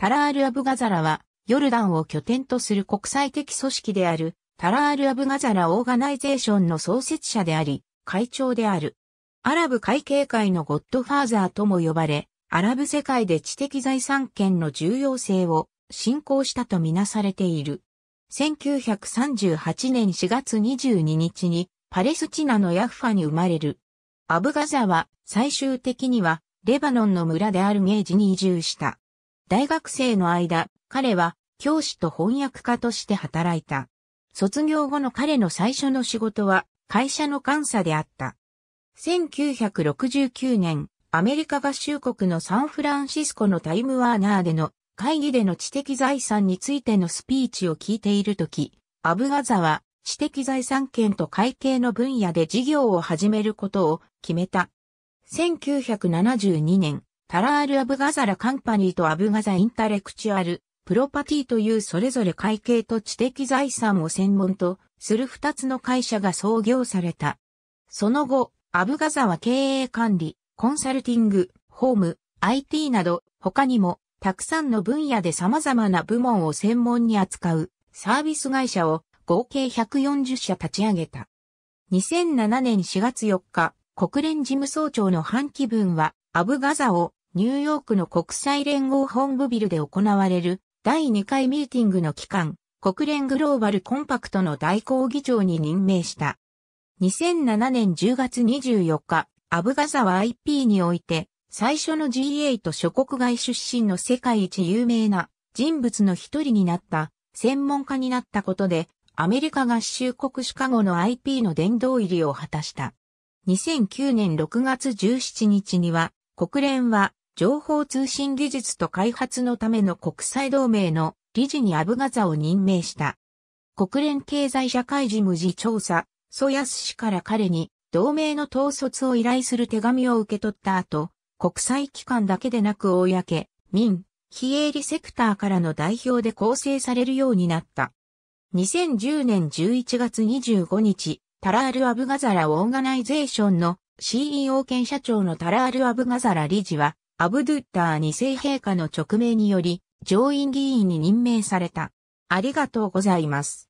タラール・アブガザラは、ヨルダンを拠点とする国際的組織である、タラール・アブガザラ・オーガナイゼーションの創設者であり、会長である。アラブ会計会のゴッドファーザーとも呼ばれ、アラブ世界で知的財産権の重要性を進行したとみなされている。1938年4月22日にパレスチナのヤフファに生まれる。アブガザは最終的にはレバノンの村であるゲージに移住した。大学生の間、彼は教師と翻訳家として働いた。卒業後の彼の最初の仕事は会社の監査であった。1969年、アメリカ合衆国のサンフランシスコのタイムワーナーでの会議での知的財産についてのスピーチを聞いているとき、アブガザは知的財産権と会計の分野で事業を始めることを決めた。1972年、タラール・アブガザラ・カンパニーとアブガザ・インタレクチュアル・プロパティというそれぞれ会計と知的財産を専門とする二つの会社が創業された。その後、アブガザは経営管理、コンサルティング、ホーム、IT など他にもたくさんの分野で様々な部門を専門に扱うサービス会社を合計140社立ち上げた。2007年4月4日、国連事務総長の半期分はアブガザをニューヨークの国際連合本部ビルで行われる第2回ミーティングの期間、国連グローバルコンパクトの代行議長に任命した。2007年10月24日、アブガザワ IP において、最初の G8 諸国外出身の世界一有名な人物の一人になった、専門家になったことで、アメリカ合衆国シカゴの IP の殿堂入りを果たした。2009年6月17日には、国連は情報通信技術と開発のための国際同盟の理事にアブガザを任命した。国連経済社会事務次調査、ソヤス氏から彼に同盟の統率を依頼する手紙を受け取った後、国際機関だけでなく公、民、非営利セクターからの代表で構成されるようになった。2010年11月25日、タラール・アブガザラ・オーガナイゼーションの CEO 兼社長のタラール・アブガザラ理事は、アブドゥッター2世陛下の勅命により、上院議員に任命された。ありがとうございます。